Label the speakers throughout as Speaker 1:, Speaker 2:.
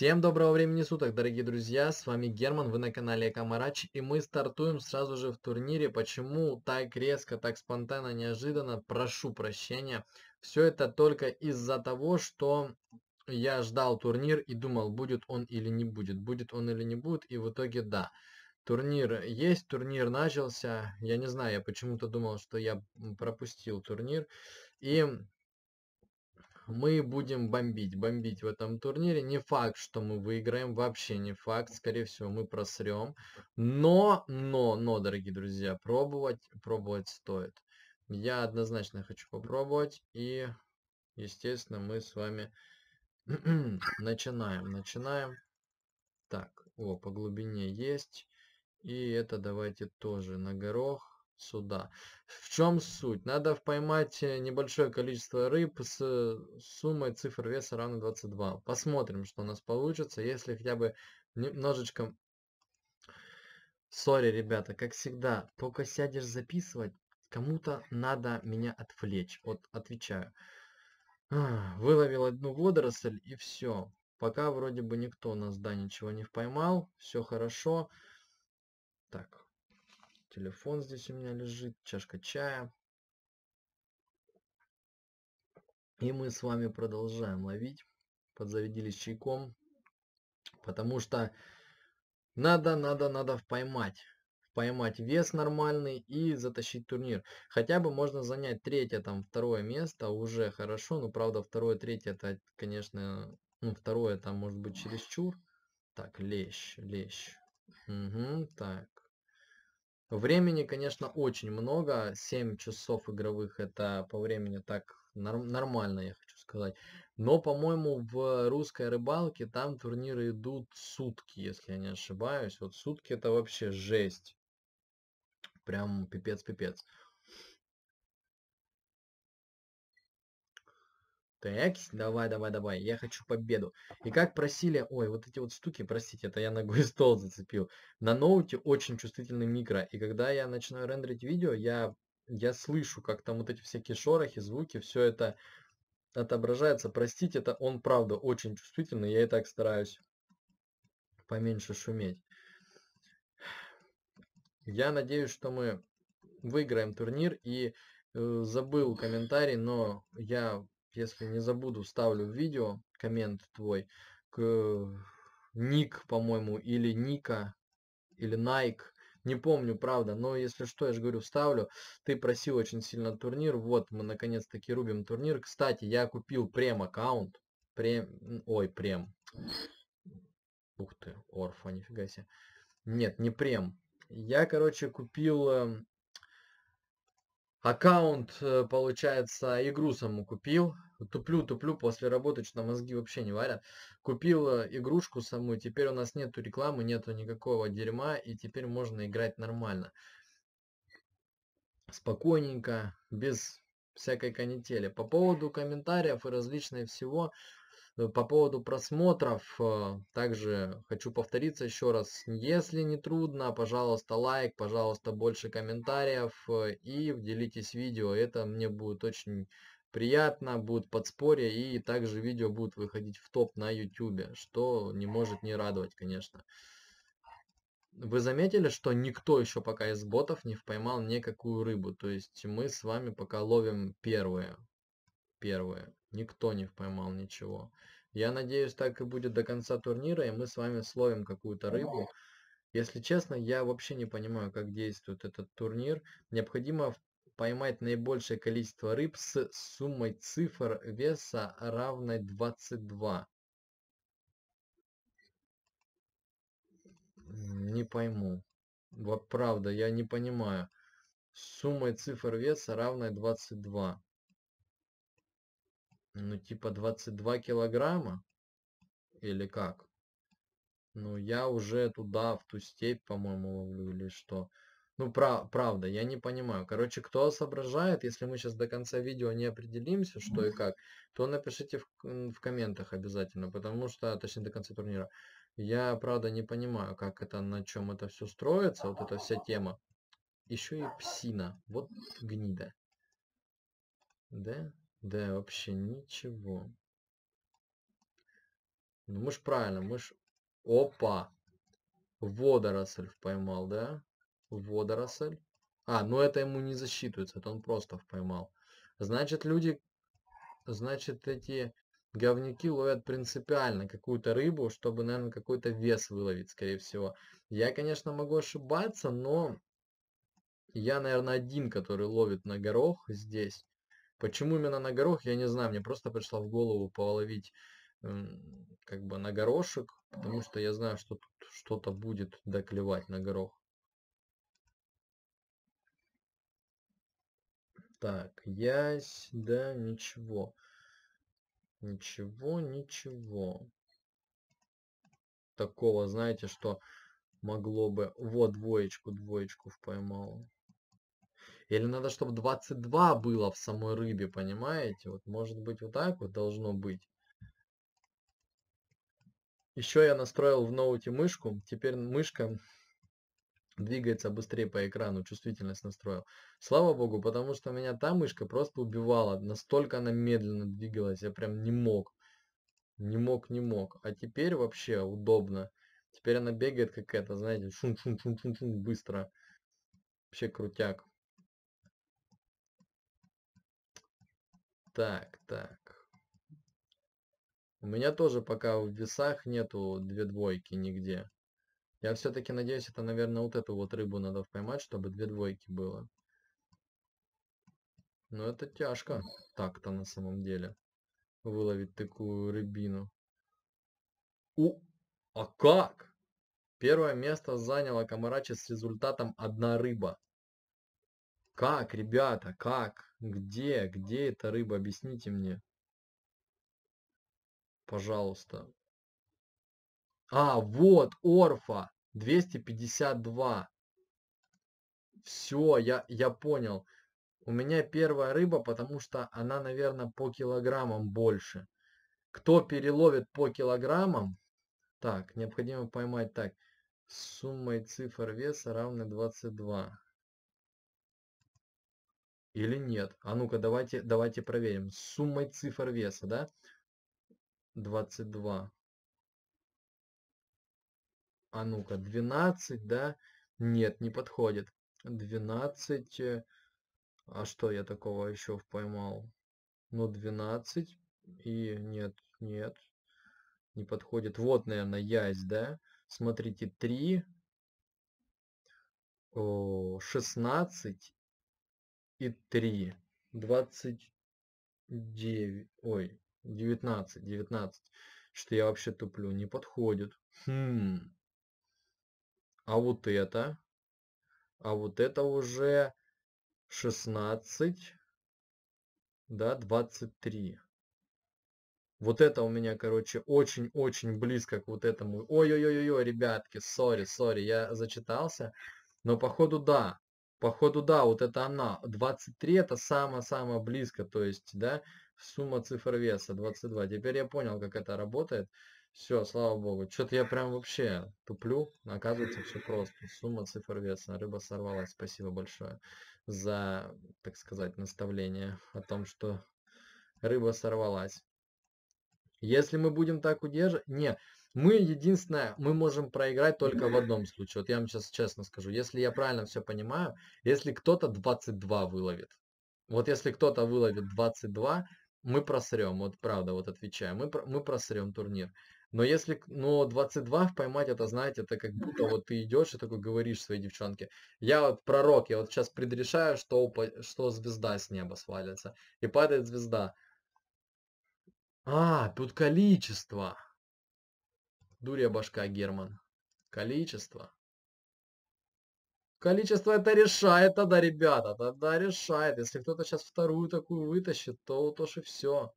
Speaker 1: Всем доброго времени суток, дорогие друзья, с вами Герман, вы на канале Экомарач, и мы стартуем сразу же в турнире. Почему так резко, так спонтанно, неожиданно, прошу прощения. Все это только из-за того, что я ждал турнир и думал, будет он или не будет, будет он или не будет, и в итоге да. Турнир есть, турнир начался, я не знаю, я почему-то думал, что я пропустил турнир, и мы будем бомбить, бомбить в этом турнире. Не факт, что мы выиграем, вообще не факт. Скорее всего, мы просрем. Но, но, но, дорогие друзья, пробовать, пробовать стоит. Я однозначно хочу попробовать. И, естественно, мы с вами начинаем, начинаем. Так, о, по глубине есть. И это давайте тоже на горох суда. В чем суть? Надо поймать э, небольшое количество рыб с суммой цифр веса равной 22. Посмотрим, что у нас получится, если хотя бы немножечко... Сори, ребята, как всегда, только сядешь записывать, кому-то надо меня отвлечь. Вот, отвечаю. Выловил одну водоросль и все. Пока вроде бы никто нас, да, ничего не поймал. Все хорошо. Так, Телефон здесь у меня лежит, чашка чая. И мы с вами продолжаем ловить. Подзарядились чайком. Потому что надо, надо, надо поймать. Поймать вес нормальный и затащить турнир. Хотя бы можно занять третье, там второе место уже хорошо. Но правда второе, третье это, конечно, ну второе там может быть чересчур. Так, лещ, лещ. Угу, так. Времени, конечно, очень много. 7 часов игровых это по времени так нормально, я хочу сказать. Но, по-моему, в русской рыбалке там турниры идут сутки, если я не ошибаюсь. Вот сутки это вообще жесть. Прям пипец-пипец. Так, давай, давай, давай, я хочу победу. И как просили, ой, вот эти вот штуки, простите, это я ногой стол зацепил. На ноуте очень чувствительный микро, и когда я начинаю рендерить видео, я, я слышу, как там вот эти всякие шорохи, звуки, все это отображается. Простите, это он правда очень чувствительный, я и так стараюсь поменьше шуметь. Я надеюсь, что мы выиграем турнир и э, забыл комментарий, но я если не забуду, вставлю в видео коммент твой к Ник, по-моему, или Ника, или Найк. Не помню, правда, но если что, я же говорю, вставлю. Ты просил очень сильно турнир. Вот, мы наконец-таки рубим турнир. Кстати, я купил прем-аккаунт. Прем... Ой, прем. Ух ты, Орфа, нифига себе. Нет, не прем. Я, короче, купил эм, Аккаунт, э, получается, игру саму купил. Туплю, туплю, после работы что-то мозги вообще не варят. Купил э, игрушку саму, теперь у нас нету рекламы, нету никакого дерьма, и теперь можно играть нормально. Спокойненько, без всякой канители. По поводу комментариев и различного всего, Э, по поводу просмотров, э, также хочу повториться еще раз. Если не трудно, пожалуйста, лайк, пожалуйста, больше комментариев э, и делитесь видео. Это мне будет очень приятно, будет подспорье и также видео будет выходить в топ на YouTube, что не может не радовать, конечно. Вы заметили, что никто еще пока из ботов не поймал никакую рыбу, то есть мы с вами пока ловим первые, первые. Никто не поймал ничего. Я надеюсь, так и будет до конца турнира, и мы с вами словим какую-то рыбу. Если честно, я вообще не понимаю, как действует этот турнир. Необходимо поймать наибольшее количество рыб с суммой цифр веса равной 22. Не пойму. Вот правда, я не понимаю. С суммой цифр веса равной 22. Ну, типа 22 килограмма? Или как? Ну, я уже туда, в ту степь, по-моему, ловлю или что. Ну, про правда, я не понимаю. Короче, кто соображает, если мы сейчас до конца видео не определимся, что и как, то напишите в, в комментах обязательно, потому что, точнее, до конца турнира. Я, правда, не понимаю, как это, на чем это все строится, вот эта вся тема. Еще и псина. Вот гнида. Да? Да, вообще ничего. Ну, мы ж правильно, мы ж... Опа! Водоросль поймал, да? Водоросль. А, ну это ему не засчитывается, это он просто поймал. Значит, люди... Значит, эти говнюки ловят принципиально какую-то рыбу, чтобы, наверное, какой-то вес выловить, скорее всего. Я, конечно, могу ошибаться, но я, наверное, один, который ловит на горох здесь. Почему именно на горох, я не знаю. Мне просто пришла в голову половить как бы на горошек, потому что я знаю, что тут что-то будет доклевать на горох. Так, ясь, да, ничего. Ничего, ничего. Такого, знаете, что могло бы... Вот двоечку, двоечку поймал. Или надо, чтобы 22 было в самой рыбе, понимаете? Вот может быть вот так вот должно быть. Еще я настроил в ноуте мышку. Теперь мышка двигается быстрее по экрану, чувствительность настроил. Слава богу, потому что меня та мышка просто убивала. Настолько она медленно двигалась, я прям не мог. Не мог, не мог. А теперь вообще удобно. Теперь она бегает какая-то, знаете, шум-шум-шум-шум-шум быстро. Вообще крутяк. Так, так. У меня тоже пока в весах нету две двойки нигде. Я все-таки надеюсь, это, наверное, вот эту вот рыбу надо поймать, чтобы две двойки было. Но это тяжко так-то на самом деле. Выловить такую рыбину. У! А как? Первое место заняла Камарачи с результатом одна рыба. Как, ребята, как? Где? Где эта рыба? Объясните мне. Пожалуйста. А, вот, Орфа. 252. Все, я, я понял. У меня первая рыба, потому что она, наверное, по килограммам больше. Кто переловит по килограммам? Так, необходимо поймать так. Суммой цифр веса равны 22 или нет. А ну-ка, давайте, давайте проверим. С суммой цифр веса, да? 22. А ну-ка, 12, да? Нет, не подходит. 12. Э, а что я такого еще поймал? Ну, 12. И нет, нет. Не подходит. Вот, наверное, ясь, да? Смотрите, 3. 16 и 3, 29, ой, 19, 19. Что я вообще туплю, не подходит. Хм. А вот это? А вот это уже 16, да, 23. Вот это у меня, короче, очень-очень близко к вот этому. Ой-ой-ой-ой, ребятки, сори, сори, я зачитался. Но походу да, Походу, да, вот это она. 23 это самое-самое близко, то есть, да, сумма цифр веса 22. Теперь я понял, как это работает. Все, слава богу. Что-то я прям вообще туплю. Оказывается, все просто. Сумма цифр веса. Рыба сорвалась. Спасибо большое за, так сказать, наставление о том, что рыба сорвалась. Если мы будем так удерживать... не мы единственное, мы можем проиграть только в одном случае. Вот я вам сейчас честно скажу, если я правильно все понимаю, если кто-то 22 выловит, вот если кто-то выловит 22, мы просрем, вот правда, вот отвечаю, мы, мы просрем турнир. Но если, но 22 поймать, это, знаете, это как будто вот ты идешь и такой говоришь своей девчонке, я вот пророк, я вот сейчас предрешаю, что, что звезда с неба свалится. И падает звезда. А, тут количество дурья башка, Герман. Количество. Количество это решает тогда, ребята. Тогда решает. Если кто-то сейчас вторую такую вытащит, то вот уж и все.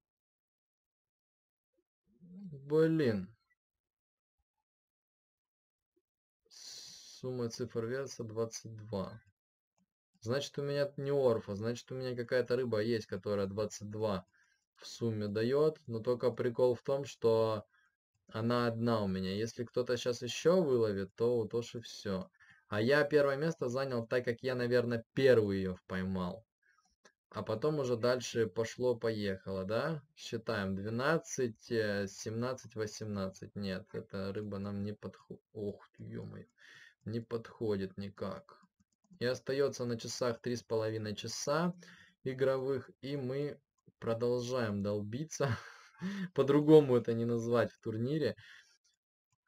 Speaker 1: Блин. Сумма цифр веса 22. Значит, у меня не орфа. Значит, у меня какая-то рыба есть, которая 22 в сумме дает. Но только прикол в том, что она одна у меня. Если кто-то сейчас еще выловит, то у Тоши все. А я первое место занял, так как я, наверное, первый ее поймал. А потом уже дальше пошло-поехало, да? Считаем 12, 17, 18. Нет, эта рыба нам не подходит. Ох, ё-моё. Не подходит никак. И остается на часах 3,5 часа игровых. И мы продолжаем долбиться. По-другому это не назвать в турнире.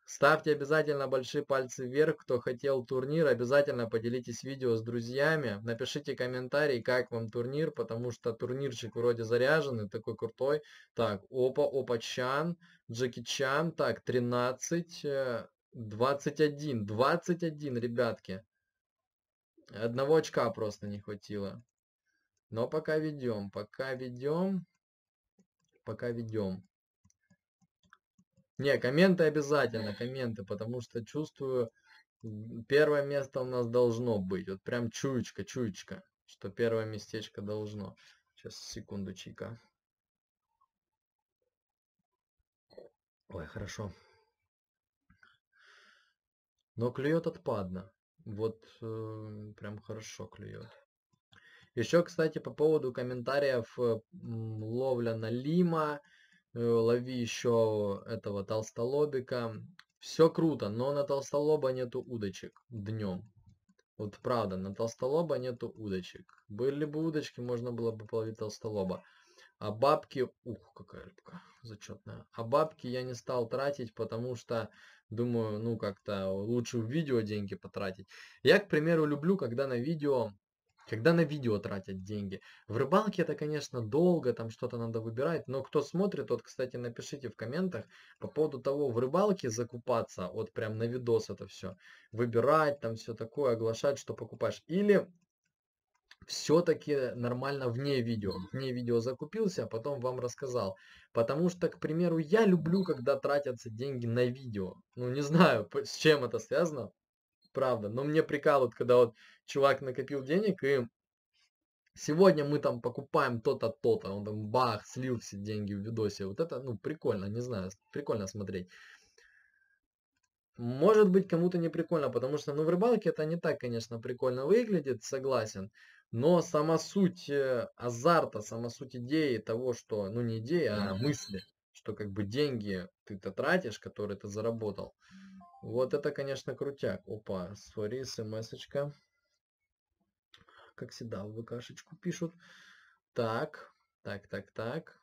Speaker 1: Ставьте обязательно большие пальцы вверх, кто хотел турнир. Обязательно поделитесь видео с друзьями. Напишите комментарий, как вам турнир, потому что турнирчик вроде заряженный, такой крутой. Так, опа, опа, Чан, Джеки Чан. Так, 13, 21, 21, ребятки. Одного очка просто не хватило. Но пока ведем, пока ведем пока ведем. Не, комменты обязательно, комменты, потому что чувствую, первое место у нас должно быть. Вот прям чуечка, чуечка, что первое местечко должно. Сейчас, секунду, чика. Ой, хорошо. Но клюет отпадно. Вот э, прям хорошо клюет. Еще, кстати, по поводу комментариев э, ловля на Лима, э, лови еще этого толстолобика. Все круто, но на толстолоба нету удочек днем. Вот правда, на толстолоба нету удочек. Были бы удочки, можно было бы половить толстолоба. А бабки... Ух, какая рыбка зачетная. А бабки я не стал тратить, потому что, думаю, ну как-то лучше в видео деньги потратить. Я, к примеру, люблю, когда на видео когда на видео тратят деньги. В рыбалке это, конечно, долго, там что-то надо выбирать, но кто смотрит, тот, кстати, напишите в комментах по поводу того, в рыбалке закупаться, вот прям на видос это все, выбирать там все такое, оглашать, что покупаешь. Или все-таки нормально вне видео. Вне видео закупился, а потом вам рассказал. Потому что, к примеру, я люблю, когда тратятся деньги на видео. Ну, не знаю, с чем это связано, правда. Но мне прикалывают, когда вот чувак накопил денег и сегодня мы там покупаем то-то, то-то, он там бах, слил все деньги в видосе. Вот это, ну, прикольно, не знаю, прикольно смотреть. Может быть, кому-то не прикольно, потому что, ну, в рыбалке это не так, конечно, прикольно выглядит, согласен. Но сама суть э, азарта, сама суть идеи того, что, ну, не идея, а мысли, что как бы деньги ты-то тратишь, которые ты заработал, вот это, конечно, крутяк. Опа, сори, смс-очка. Как всегда, в ВКшечку пишут. Так, так, так, так.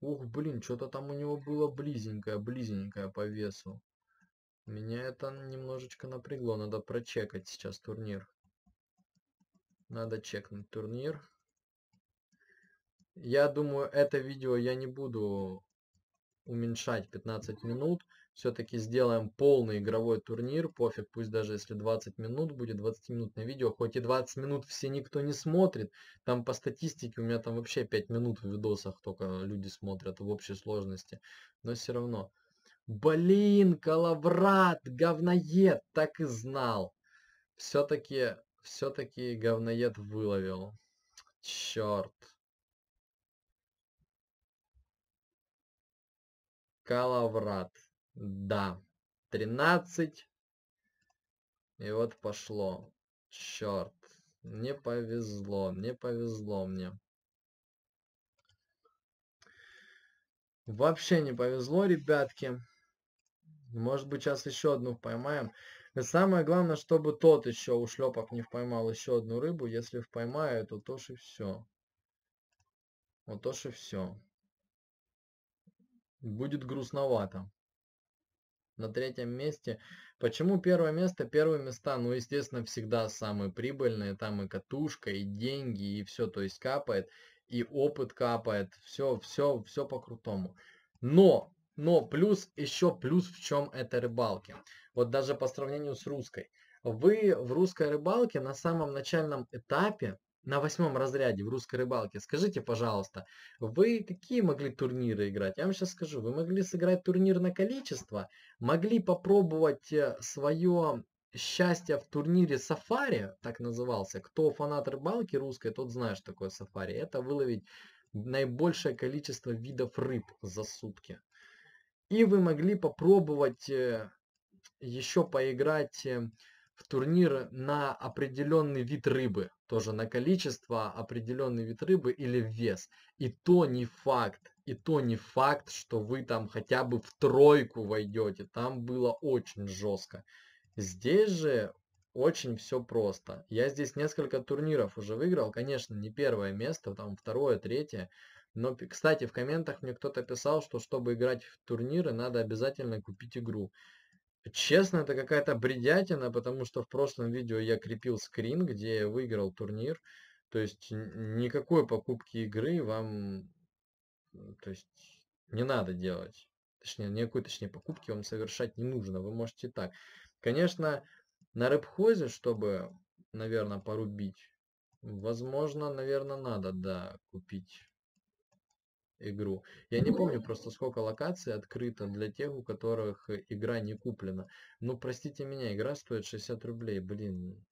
Speaker 1: Ух, блин, что-то там у него было близенькое, близенькое по весу. Меня это немножечко напрягло. Надо прочекать сейчас турнир. Надо чекнуть турнир. Я думаю, это видео я не буду уменьшать 15 минут. Все-таки сделаем полный игровой турнир, пофиг, пусть даже если 20 минут будет, 20 минут на видео, хоть и 20 минут все никто не смотрит, там по статистике у меня там вообще 5 минут в видосах только люди смотрят в общей сложности, но все равно. Блин, коловрат, говноед, так и знал. Все-таки, все-таки говноед выловил. Черт. Калаврат. Да. 13. И вот пошло. Черт. Не повезло. Не повезло мне. Вообще не повезло, ребятки. Может быть, сейчас еще одну поймаем. И самое главное, чтобы тот еще у шлепок не поймал еще одну рыбу. Если поймаю, то тоже все. Вот тоже все будет грустновато. На третьем месте. Почему первое место? Первые места, ну, естественно, всегда самые прибыльные. Там и катушка, и деньги, и все, то есть капает, и опыт капает. Все, все, все по-крутому. Но, но плюс, еще плюс в чем это рыбалки. Вот даже по сравнению с русской. Вы в русской рыбалке на самом начальном этапе на восьмом разряде в русской рыбалке, скажите, пожалуйста, вы какие могли турниры играть? Я вам сейчас скажу, вы могли сыграть турнир на количество, могли попробовать э, свое счастье в турнире сафари, так назывался, кто фанат рыбалки русской, тот знает, что такое сафари, это выловить наибольшее количество видов рыб за сутки. И вы могли попробовать э, еще поиграть э, в турниры на определенный вид рыбы, тоже на количество, определенный вид рыбы или вес. И то не факт, и то не факт, что вы там хотя бы в тройку войдете. Там было очень жестко. Здесь же очень все просто. Я здесь несколько турниров уже выиграл, конечно, не первое место, там второе, третье. Но, кстати, в комментах мне кто-то писал, что чтобы играть в турниры, надо обязательно купить игру. Честно, это какая-то бредятина, потому что в прошлом видео я крепил скрин, где я выиграл турнир. То есть никакой покупки игры вам то есть, не надо делать. Точнее, никакой точнее покупки вам совершать не нужно. Вы можете так. Конечно, на рыбхозе, чтобы, наверное, порубить, возможно, наверное, надо, да, купить игру. Я не помню просто сколько локаций открыто для тех, у которых э, игра не куплена. Ну, простите меня, игра стоит 60 рублей, блин.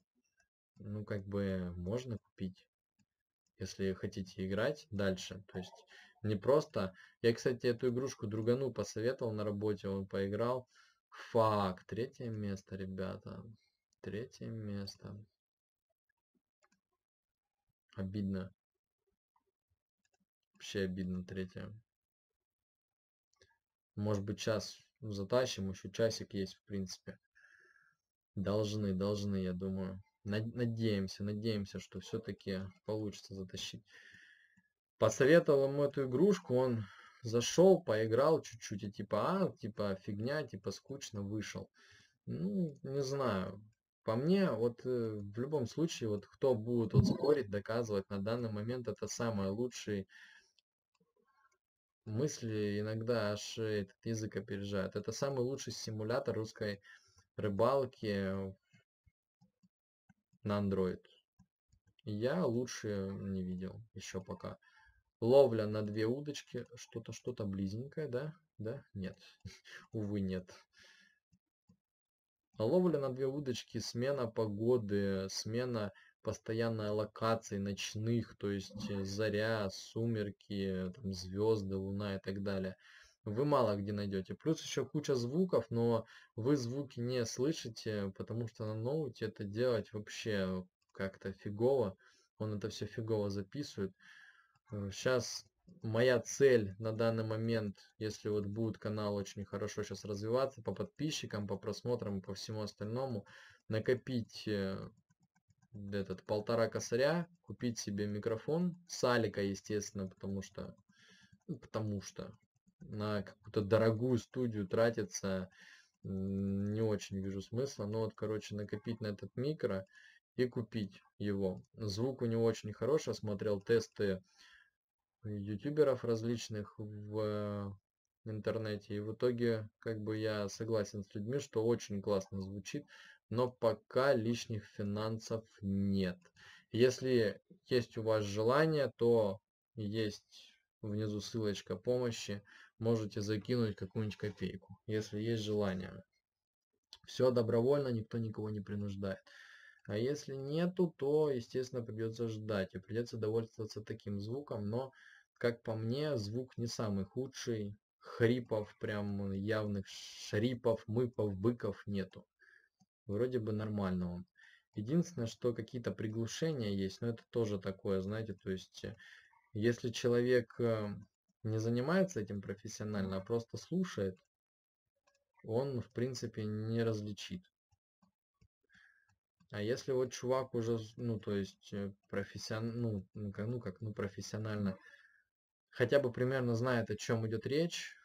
Speaker 1: Ну, как бы можно купить, если хотите играть дальше. То есть не просто... Я, кстати, эту игрушку другану посоветовал на работе, он поиграл. Фак, третье место, ребята. Третье место. Обидно. Вообще обидно третье, Может быть час затащим, еще часик есть в принципе. Должны, должны, я думаю. Надеемся, надеемся, что все-таки получится затащить. Посоветовал ему эту игрушку, он зашел, поиграл чуть-чуть и типа, а, типа фигня, типа скучно вышел. Ну, не знаю. По мне, вот э, в любом случае, вот кто будет вот спорить, доказывать на данный момент, это самый лучший мысли иногда аж этот язык опережают. Это самый лучший симулятор русской рыбалки на Android. Я лучше не видел еще пока. Ловля на две удочки. Что-то, что-то близненькое, да? Да? Нет. Увы, нет. Ловля на две удочки, смена погоды, смена постоянная локации ночных, то есть э, заря, сумерки, там, звезды, луна и так далее, вы мало где найдете. Плюс еще куча звуков, но вы звуки не слышите, потому что на ноуте это делать вообще как-то фигово. Он это все фигово записывает. Сейчас э, моя цель на данный момент, если вот будет канал очень хорошо сейчас развиваться по подписчикам, по просмотрам и по всему остальному, накопить э, этот полтора косаря, купить себе микрофон, салика, естественно, потому что, ну, потому что на какую-то дорогую студию тратиться не очень вижу смысла. Но ну вот, короче, накопить на этот микро и купить его. Звук у него очень хороший, смотрел тесты ютуберов различных в э, интернете. И в итоге, как бы я согласен с людьми, что очень классно звучит но пока лишних финансов нет. Если есть у вас желание, то есть внизу ссылочка помощи, можете закинуть какую-нибудь копейку, если есть желание. Все добровольно, никто никого не принуждает. А если нету, то, естественно, придется ждать и придется довольствоваться таким звуком, но, как по мне, звук не самый худший. Хрипов, прям явных шрипов, мыпов, быков нету вроде бы нормально он. Единственное, что какие-то приглушения есть, но это тоже такое, знаете, то есть э, если человек э, не занимается этим профессионально, а просто слушает, он в принципе не различит. А если вот чувак уже, ну то есть э, профессион, ну, ну как, ну как, ну профессионально, хотя бы примерно знает, о чем идет речь,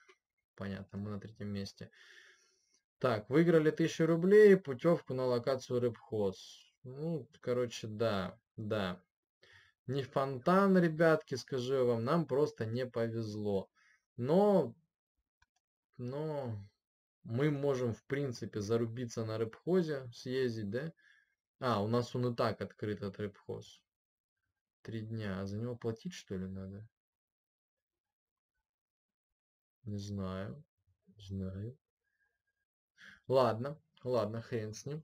Speaker 1: понятно, мы на третьем месте, так, выиграли 1000 рублей, путевку на локацию рыбхоз. Ну, короче, да, да. Не фонтан, ребятки, скажу вам, нам просто не повезло. Но, но мы можем, в принципе, зарубиться на рыбхозе, съездить, да? А, у нас он и так открыт от рыбхоз. Три дня. А за него платить, что ли, надо? Не знаю. Знаю. Ладно, ладно, хрен с ним.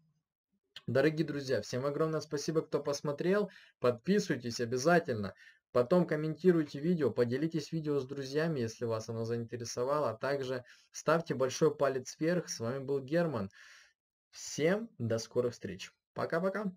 Speaker 1: Дорогие друзья, всем огромное спасибо, кто посмотрел. Подписывайтесь обязательно. Потом комментируйте видео, поделитесь видео с друзьями, если вас оно заинтересовало. А также ставьте большой палец вверх. С вами был Герман. Всем до скорых встреч. Пока-пока.